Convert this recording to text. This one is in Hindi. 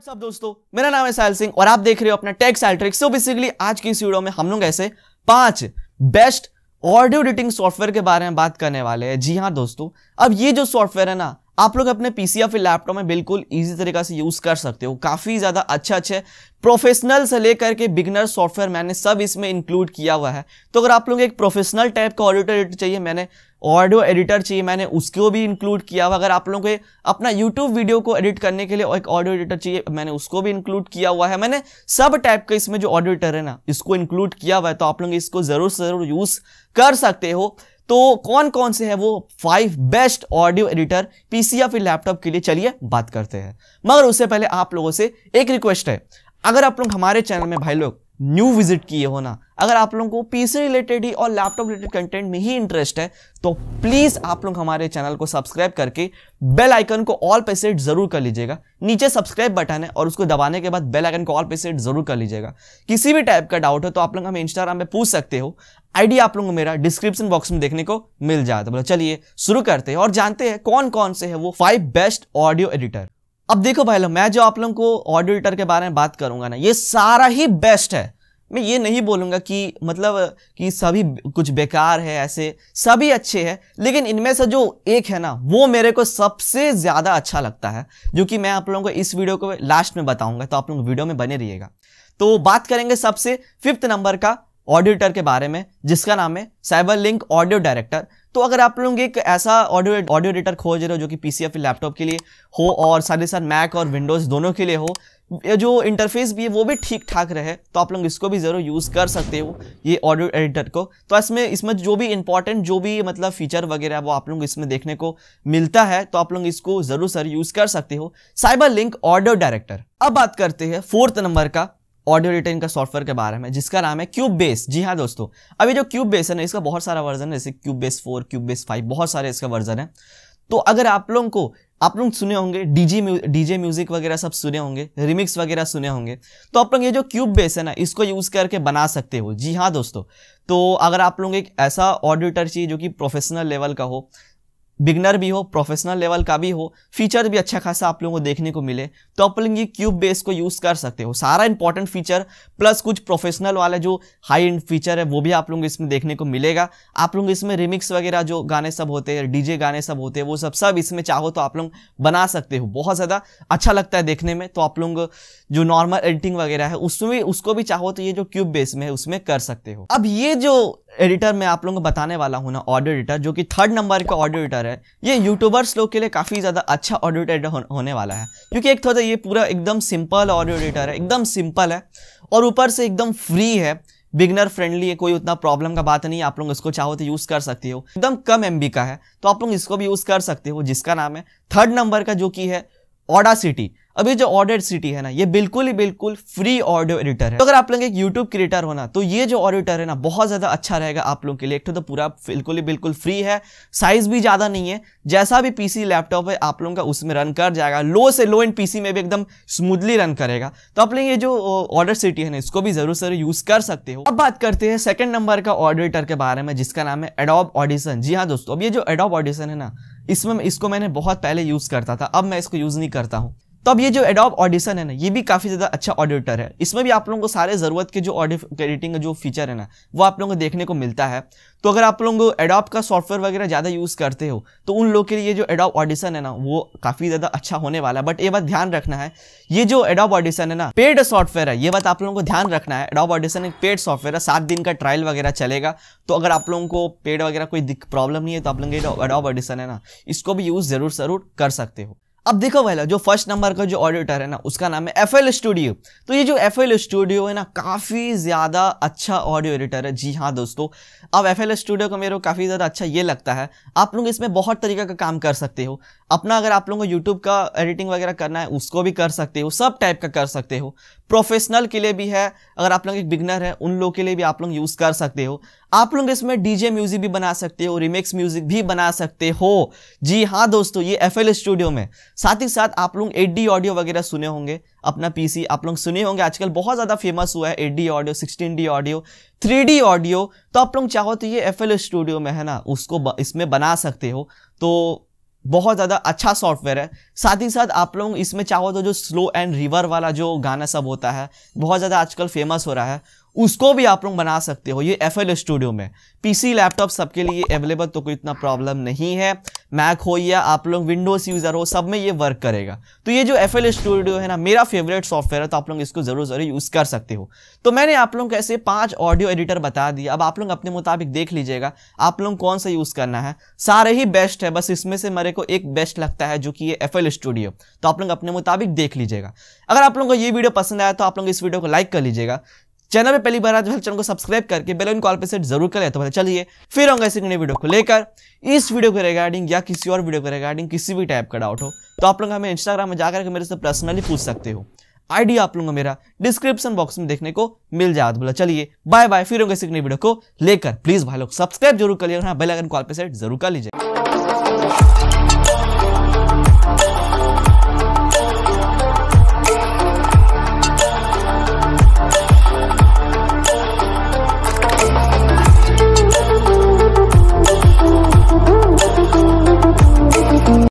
व्हाट्सअप दोस्तों मेरा नाम है साहल सिंह और आप देख रहे हो अपना टेक्स एल्ट्रिक सो बेसिकली आज की इस वीडियो में हम लोग ऐसे पांच बेस्ट ऑडियो एडिटिंग सॉफ्टवेयर के बारे में बात करने वाले हैं जी हाँ दोस्तों अब ये जो सॉफ्टवेयर है ना आप लोग अपने पीसी या फिर लैपटॉप में बिल्कुल ईजी तरीका से यूज़ कर सकते हो काफ़ी ज़्यादा अच्छे अच्छे प्रोफेशनल से लेकर के बिगनर सॉफ्टवेयर मैंने सब इसमें इंक्लूड किया हुआ है तो अगर आप लोग एक प्रोफेशनल टाइप का ऑडियो एडिटर चाहिए मैंने ऑडियो एडिटर चाहिए मैंने उसको भी इंक्लूड किया हुआ अगर आप लोगों के अपना यूट्यूब वीडियो को एडिट करने के लिए एक ऑडियो एडिटर चाहिए मैंने उसको भी इंक्लूड किया हुआ है मैंने सब टाइप का इसमें जो ऑडियो एडिटर है ना इसको इंक्लूड किया हुआ है तो आप लोग इसको ज़रूर से ज़रूर यूज़ कर सकते हो तो कौन कौन से हैं वो five best audio editor PC या फिर लैपटॉप के लिए चलिए बात करते हैं मगर उससे पहले आप लोगों से एक रिक्वेस्ट है अगर आप लोग हमारे चैनल में भाई लोग न्यू विजिट किए हो ना अगर आप लोगों को पीसी रिलेटेड ही और लैपटॉप रिलेटेड कंटेंट में ही इंटरेस्ट है तो प्लीज़ आप लोग हमारे चैनल को सब्सक्राइब करके बेल आइकन को ऑल पे सेट जरूर कर लीजिएगा नीचे सब्सक्राइब बटन है और उसको दबाने के बाद बेल आइकन को ऑल पे सेट जरूर कर लीजिएगा किसी भी टाइप का डाउट हो तो आप लोग हमें इंस्टाग्राम पर पूछ सकते हो आईडी आप लोगों को मेरा डिस्क्रिप्शन बॉक्स में देखने को मिल जाता है चलिए शुरू करते हैं और जानते हैं कौन कौन से है वो फाइव बेस्ट ऑडियो एडिटर अब देखो भाई लोग मैं जो आप लोगों को ऑडिटर के बारे में बात करूंगा ना ये सारा ही बेस्ट है मैं ये नहीं बोलूँगा कि मतलब कि सभी कुछ बेकार है ऐसे सभी अच्छे हैं लेकिन इनमें से जो एक है ना वो मेरे को सबसे ज़्यादा अच्छा लगता है जो कि मैं आप लोगों को इस वीडियो को लास्ट में बताऊंगा तो आप लोग वीडियो में बने रहिएगा तो बात करेंगे सबसे फिफ्थ नंबर का ऑडिटर के बारे में जिसका नाम है साइबर लिंक ऑडियो डायरेक्टर तो अगर आप लोग एक ऐसा ऑडियो ऑडियो एडिटर खोज रहे हो जो कि पी लैपटॉप के लिए हो और साथ ही साथ मैक और विंडोज़ दोनों के लिए हो जो इंटरफेस भी है वो भी ठीक ठाक रहे तो आप लोग इसको भी ज़रूर यूज़ कर सकते हो ये ऑडियो एडिटर को तो इसमें इसमें जो भी इंपॉर्टेंट जो भी मतलब फीचर वगैरह वो आप लोग इसमें देखने को मिलता है तो आप लोग इसको ज़रूर सर यूज़ कर सकते हो साइबर लिंक ऑडियो डायरेक्टर अब बात करते हैं फोर्थ नंबर का ऑडियो एडिटिंग का सॉफ्टवेयर के बारे में जिसका नाम है क्यूब बेस जी हाँ दोस्तों अभी जो क्यूब बेस है ना इसका बहुत सारा वर्जन है जैसे Cubase four Cubase five बहुत सारे इसका वर्जन है तो अगर आप लोगों को आप लोग सुने होंगे डीजे डीजे म्यूजिक वगैरह सब सुने होंगे रिमिक्स वगैरह सुने होंगे तो आप लोग ये जो क्यूब बेस है ना इसको यूज करके बना सकते हो जी हाँ दोस्तों तो अगर आप लोग एक ऐसा ऑडिटर चाहिए जो कि प्रोफेशनल लेवल का हो बिगनर भी हो प्रोफेशनल लेवल का भी हो फीचर भी अच्छा खासा आप लोगों को देखने को मिले तो आप लोग ये क्यूब बेस को यूज़ कर सकते हो सारा इंपॉर्टेंट फीचर प्लस कुछ प्रोफेशनल वाला जो हाई एंड फीचर है वो भी आप लोगों को इसमें देखने को मिलेगा आप लोग इसमें रिमिक्स वगैरह जो गाने सब होते हैं डीजे गाने सब होते हैं वो सब सब इसमें चाहो तो आप लोग बना सकते हो बहुत ज़्यादा अच्छा लगता है देखने में तो आप लोग जो नॉर्मल एडिटिंग वगैरह है उसमें उसको भी चाहो तो ये जो क्यूब बेस में है उसमें कर सकते हो अब ये जो एडिटर मैं आप लोगों को बताने वाला हूँ ना ऑडियो एडिटर जो कि थर्ड नंबर का ऑडियो एडिटर है ये यूट्यूबर्स लोग के लिए काफ़ी ज़्यादा अच्छा ऑडियो एडिटर हो, होने वाला है क्योंकि एक थोड़ा तो तो ये पूरा एकदम सिंपल ऑडियो एडिटर है एकदम सिंपल है और ऊपर से एकदम फ्री है बिगनर फ्रेंडली है कोई उतना प्रॉब्लम का बात नहीं आप लोग इसको चाहो तो यूज़ कर सकते हो एकदम कम एम का है तो आप लोग इसको भी यूज़ कर सकते हो जिसका नाम है थर्ड नंबर का जो कि है ऑडा सिटी अभी जो ऑडिट सिटी है ना ये बिल्कुल ही बिल्कुल फ्री ऑडियो एडिटर है तो अगर आप लोग एक यूट्यूब क्रिएटर हो ना तो ये जो ऑडिटर है ना बहुत ज़्यादा अच्छा रहेगा आप लोगों के लिए एक तो, तो पूरा बिल्कुल ही बिल्कुल फ्री है साइज भी ज़्यादा नहीं है जैसा भी पीसी लैपटॉप है आप लोगों का उसमें रन कर जाएगा लो से लो एंड पीसी में भी एकदम स्मूथली रन करेगा तो आप लोग ये जो ऑर्डर सिटी है ना इसको भी ज़रूर जरूर यूज़ कर सकते हो अब बात करते हैं सेकेंड नंबर का ऑडिटर के बारे में जिसका नाम है एडोब ऑडिशन जी हाँ दोस्तों अब ये जो एडोब ऑडिशन है ना इसमें इसको मैंने बहुत पहले यूज़ करता था अब मैं इसको यूज़ नहीं करता हूँ तो अब ये जो एडोब ऑडिशन है ना ये भी काफ़ी ज़्यादा अच्छा ऑडिटर है इसमें भी आप लोगों को सारे ज़रूरत के जो ऑडिट एडिटिंग का जो फीचर है ना वो आप लोगों को देखने को मिलता है तो अगर आप लोगों को एडोब का सॉफ्टवेयर वगैरह ज़्यादा यूज़ करते हो तो उन लोगों के लिए जो एडोब ऑडिशन है ना वो काफ़ी ज़्यादा अच्छा होने वाला है बट ये बात ध्यान रखना है ये जो एडोब ऑडिशन है ना पेड सॉफ्टवेयर है ये बात आप लोगों को ध्यान रखना है एडोब ऑडिशन एक पेड सॉफ्टवेयर है सात दिन का ट्रायल वगैरह चलेगा तो अगर आप लोगों को पेड वगैरह कोई प्रॉब्लम नहीं है तो आप लोग एडोब ऑडिशन है ना इसको भी यूज़ ज़रूर ज़रूर कर सकते हो अब देखो पहला जो फर्स्ट नंबर का जो ऑडिटर है ना उसका नाम है एफ एल स्टूडियो तो ये जो एफ एल स्टूडियो है ना काफ़ी ज़्यादा अच्छा ऑडियो एडिटर है जी हाँ दोस्तों अब एफ एल स्टूडियो का मेरे को काफ़ी ज़्यादा अच्छा ये लगता है आप लोग इसमें बहुत तरीके का काम कर सकते हो अपना अगर आप लोगों को यूट्यूब का एडिटिंग वगैरह करना है उसको भी कर सकते हो सब टाइप का कर सकते हो प्रोफेशनल के लिए भी है अगर आप लोग एक बिगनर है उन लोग के लिए भी आप लोग यूज़ कर सकते हो आप लोग इसमें डीजे म्यूजिक भी बना सकते हो रिमेक्स म्यूजिक भी बना सकते हो जी हाँ दोस्तों ये एफ स्टूडियो में साथ ही साथ आप लोग एट ऑडियो वगैरह सुने होंगे अपना पीसी आप लोग सुने होंगे आजकल बहुत ज़्यादा फेमस हुआ है eight audio sixteen audio three audio तो आप लोग चाहो तो ये एफ स्टूडियो में है ना उसको इसमें बना सकते हो तो बहुत ज़्यादा अच्छा सॉफ्टवेयर है साथ ही साथ आप लोग इसमें चाहो तो जो स्लो एंड रिवर वाला जो गाना सब होता है बहुत ज़्यादा आजकल फेमस हो रहा है उसको भी आप लोग बना सकते हो ये एफ एल स्टूडियो में पीसी लैपटॉप सबके लिए अवेलेबल तो कोई इतना प्रॉब्लम नहीं है मैक हो या आप लोग विंडोज यूज़र हो सब में ये वर्क करेगा तो ये जो एफ एल स्टूडियो है ना मेरा फेवरेट सॉफ्टवेयर है तो आप लोग इसको ज़रूर ज़रूर यूज़ कर सकते हो तो मैंने आप लोग कैसे पांच ऑडियो एडिटर बता दिया अब आप लोग अपने मुताबिक देख लीजिएगा आप लोग कौन सा यूज़ करना है सारे ही बेस्ट है बस इसमें से मेरे को एक बेस्ट लगता है जो कि ये एफ स्टूडियो तो आप लोग अपने मुताबिक देख लीजिएगा अगर आप लोगों को ये वीडियो पसंद आया तो आप लोग इस वीडियो को लाइक कर लीजिएगा चैनल पे पहली बार आज तो चैनल को सब्सक्राइब करके बेल आइकन कॉल पे सेट जरूर करें तो चलिए फिर होंगे ऐसे नई वीडियो को लेकर इस वीडियो के रिगार्डिंग या किसी और वीडियो के रिगार्डिंग किसी भी टाइप का डाउट हो तो आप लोग हमें इंस्टाग्राम में जाकर मेरे से पर्सनली पूछ सकते हो आईडी आप लोगों मेरा डिस्क्रिप्शन बॉक्स में देखने को मिल जाए तो बोला चलिए बाय बाय फिर होंगे नई वीडियो को लेकर प्लीज भाई लोग सब्सक्राइब जरूर कर लिया हाँ, बेल आइकन कॉल पे सेट जरूर कर लीजिए